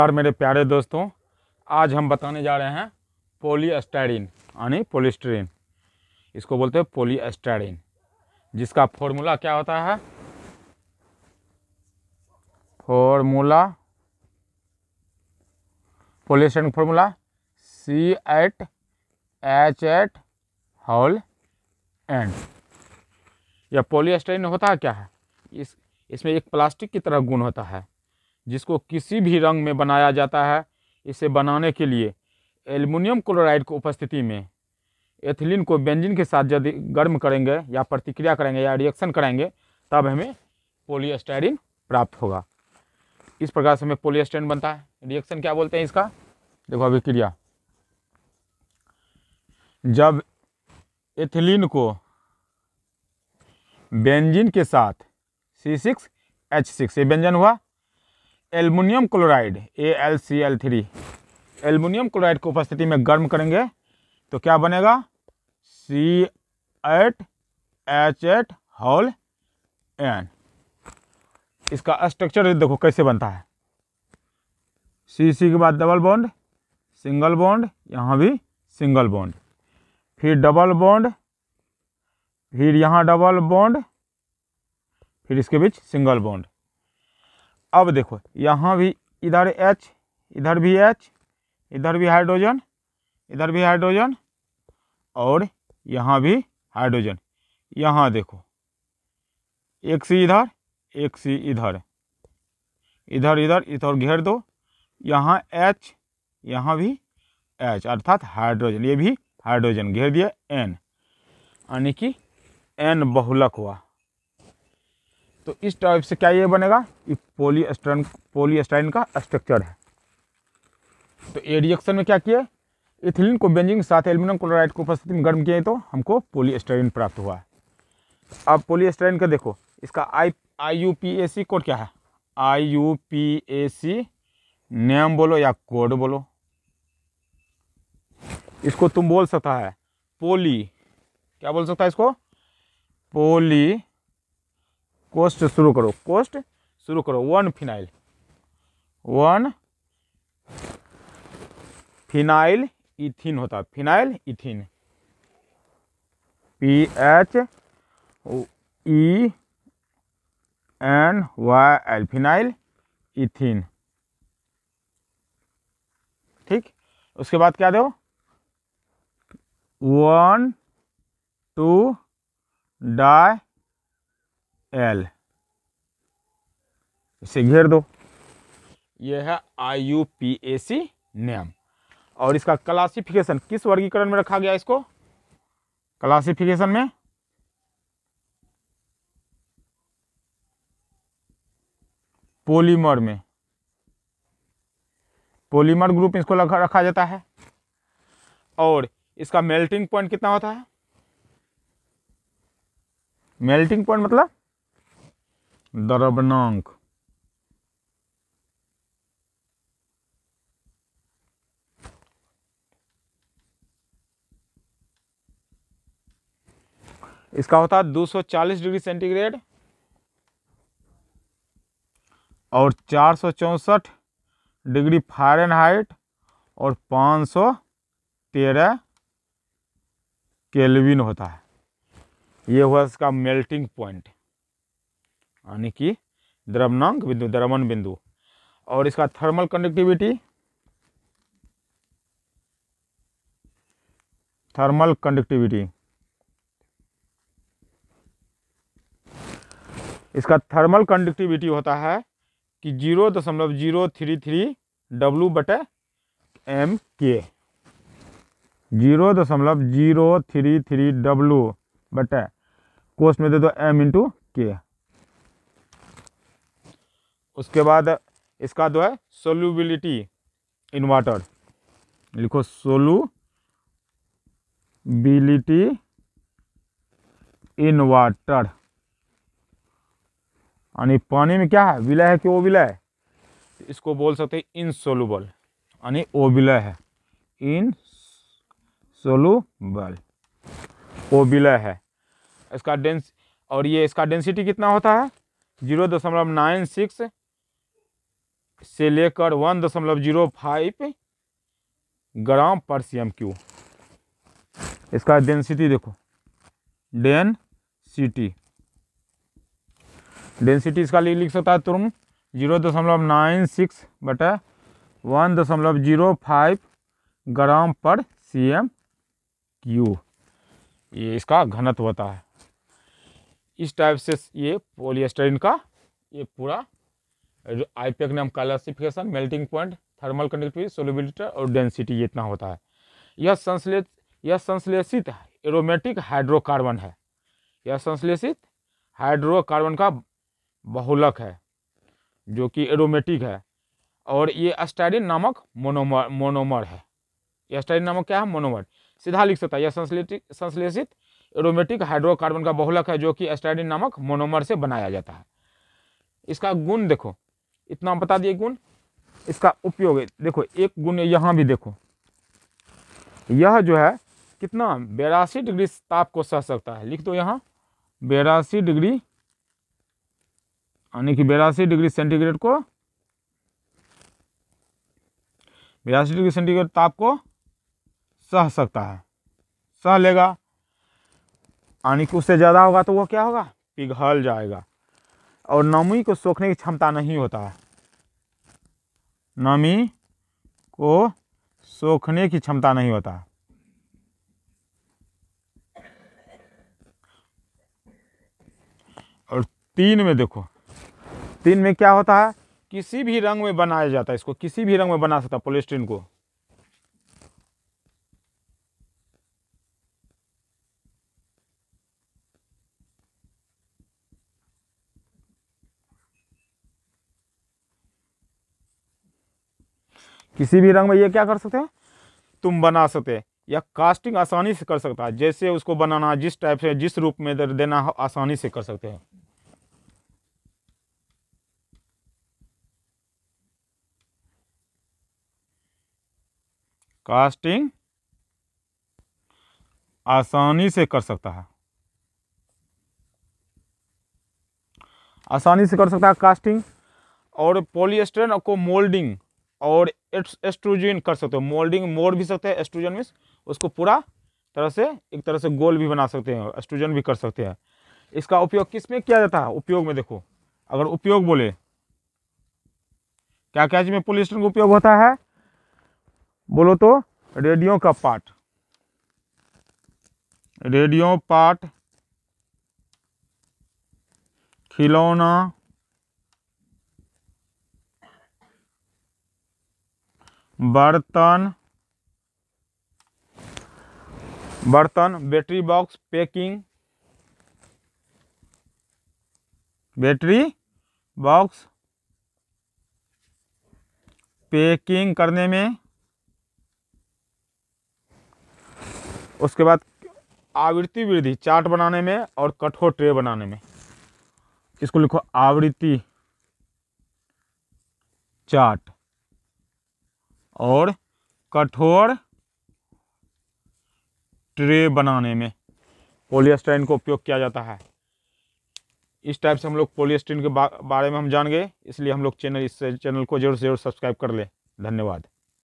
नमस्कार मेरे प्यारे दोस्तों आज हम बताने जा रहे हैं पोलियस्टारीन यानी पोलिस्ट्रीन इसको बोलते हैं पोलियस्टारीन जिसका फॉर्मूला क्या होता है formula polystyrene formula C eight H eight whole and यह पोलियस्टरीन होता है क्या है इस इसमें एक प्लास्टिक की तरह गुण होता है जिसको किसी भी रंग में बनाया जाता है इसे बनाने के लिए एल्युमिनियम क्लोराइड की उपस्थिति में एथिलीन को बेंजीन के साथ यदि गर्म करेंगे या प्रतिक्रिया करेंगे या रिएक्शन करेंगे तब हमें पोलियस्टाइरिन प्राप्त होगा इस प्रकार से हमें पोलियस्टाइरिन बनता है रिएक्शन क्या बोलते हैं इसका देखो अभिक्रिया जब एथिलीन को बेंजीन के साथ सी सिक्स एच सिक्स ये व्यंजन हुआ aluminium chloride A L C L three aluminium chloride को उपस्थिति में गर्म करेंगे तो क्या बनेगा C eight H eight whole N इसका स्ट्रक्चर देखो कैसे बनता है सी सी के बाद डबल बॉन्ड सिंगल बॉन्ड यहाँ भी सिंगल बॉन्ड फिर डबल बॉन्ड फिर यहाँ डबल बॉन्ड फिर इसके बीच सिंगल बॉन्ड अब देखो यहाँ भी इधर एच इधर भी एच इधर भी हाइड्रोजन इधर भी हाइड्रोजन और यहाँ भी हाइड्रोजन यहाँ देखो एक सी इधर एक सी इधर इधर इधर इधर घेर दो यहाँ एच यहाँ भी एच अर्थात हाइड्रोजन ये भी हाइड्रोजन घेर दिया एन यानी कि एन बहुलक हुआ तो इस टाइप से क्या ये बनेगा ये पोलियस्टन पोलियस्टाइन का स्ट्रक्चर है तो ए रिएक्शन में क्या किया इथिलीन को बेंजिंग साथ एल्यूमिनियम क्लोराइड को उपस्थिति में गर्म किए तो हमको पोलियस्टाइन प्राप्त हुआ है अब पोलियस्टाइन का देखो इसका I I U P A C code क्या है I U P A C name बोलो या कोड बोलो इसको तुम बोल सकता है पोली क्या बोल सकता है इसको पोली कोस्ट शुरू करो कोस्ट शुरू करो one phenyl one phenyl ethene होता है phenyl ethene P H E N Y L phenyl ethene ठीक उसके बाद क्या दो वन टू डाई एल इसे घेर दो ये है आई यू पी ए सी नियम और इसका क्लासिफिकेशन किस वर्गीकरण में रखा गया इसको क्लासिफिकेशन में पॉलीमर में पॉलीमर ग्रुप इसको रखा जाता है और इसका मेल्टिंग पॉइंट कितना होता है मेल्टिंग पॉइंट मतलब द्रवनांक इसका होता है 240 डिग्री सेंटीग्रेड और चार डिग्री फारेनहाइट और 513 केल्विन होता है ये हुआ इसका मेल्टिंग पॉइंट यानी कि द्रवनांक बिंदु द्रवन बिंदु और इसका थर्मल कंडक्टिविटी थर्मल कंडक्टिविटी इसका थर्मल कंडक्टिविटी होता है कि जीरो दशमलव जीरो थ्री थ्री डब्लू बटे एम के जीरो दशमलव जीरो थ्री थ्री डब्लू बटे कोष में दे दो एम इंटू के उसके बाद इसका दो है सोल्यूबिलिटी इन वाटर लिखो सोलूबिलिटी इन वाटर यानी पानी में क्या है विलय है कि वो विलय है इसको बोल सकते हैं इनसोलूबल यानी ओ विलय है इन सोलूबल ओ विलय है इसका डेंस और ये इसका डेंसिटी कितना होता है जीरो दशमलव नाइन सिक्स से लेकर वन दशमलव जीरो फाइव ग्राम पर सी एम क्यू इसका डेंसिटी देखो डेंसिटी डेंसिटी इसका लिख सकता है तुम जीरो दशमलव नाइन सिक्स बटा वन दशमलव जीरो फाइव ग्राम पर सी एम क्यू ये इसका घनत्व होता है इस टाइप से ये पोलिएस्टरिन का ये पूरा आई पी का नाम classification melting point thermal conductivity solubility और डेंसिटी ये इतना होता है यह संश्लेष यह संश्लेषित एरोमेटिक हाइड्रोकार्बन है यह संश्लेषित हाइड्रोकार्बन का बहुलक है जो कि एरोमेटिक है और ये अस्टाइडिन नामक मोनोमर मोनोमर है यह अस्टाइडिन नामक क्या है मोनोमर सीधा लिख सकता है यह संश्लेषित संश्लेषित एरोमेटिक हाइड्रोकार्बन का बहुलक है जो कि एस्टाइडिन नामक मोनोमर से बनाया जाता है इसका गुण देखो इतना बता दिए गुण इसका उपयोग है देखो एक गुण यहाँ भी देखो यह जो है कितना बेरासी डिग्री ताप को सह सकता है लिख दो यहाँ बेरासी डिग्री यानी कि बेरासी डिग्री सेंटीग्रेड को बेरासी डिग्री सेंटीग्रेड ताप को सह सकता है सह लेगा यानी कि उससे ज़्यादा होगा तो वह क्या होगा पिघल जाएगा और नमी को सोखने की क्षमता नहीं होता है नमी को सोखने की क्षमता नहीं होता और तीन में देखो तीन में क्या होता है किसी भी रंग में बनाया जाता है इसको किसी भी रंग में बना सकता है पोलिस्ट्रीन को किसी भी रंग में ये क्या कर सकते हैं तुम बना सकते हैं या कास्टिंग आसानी से कर सकता है जैसे उसको बनाना जिस टाइप से जिस रूप में देना हाँ, आसानी से कर सकते हैं कास्टिंग आसानी से कर सकता है आसानी से कर सकता है कास्टिंग और पॉलिएस्टर को मोल्डिंग और एस्ट्रोजन कर सकते हो मोल्डिंग मोड़ भी सकते हैं एस्ट्रोजन मीन्स उसको पूरा तरह से एक तरह से गोल भी बना सकते हैं एस्ट्रोजन भी कर सकते हैं इसका उपयोग किस में किया जाता है उपयोग में देखो अगर उपयोग बोले क्या क्या चीज में पोलिस्टर का उपयोग होता है बोलो तो रेडियो का पार्ट रेडियो पार्ट खिलौना बर्तन बर्तन battery box packing battery box packing करने में उसके बाद आवृत्ति वृद्धि चार्ट बनाने में और कठोर ट्रे बनाने में इसको लिखो आवृत्ति चार्ट और कठोर ट्रे बनाने में पोलियस्ट्रेन का उपयोग किया जाता है इस टाइप से हम लोग पोलियस्ट्रीन के बारे में हम जान गए इसलिए हम लोग चैनल इस चैनल को जरूर से जरूर सब्सक्राइब कर लें धन्यवाद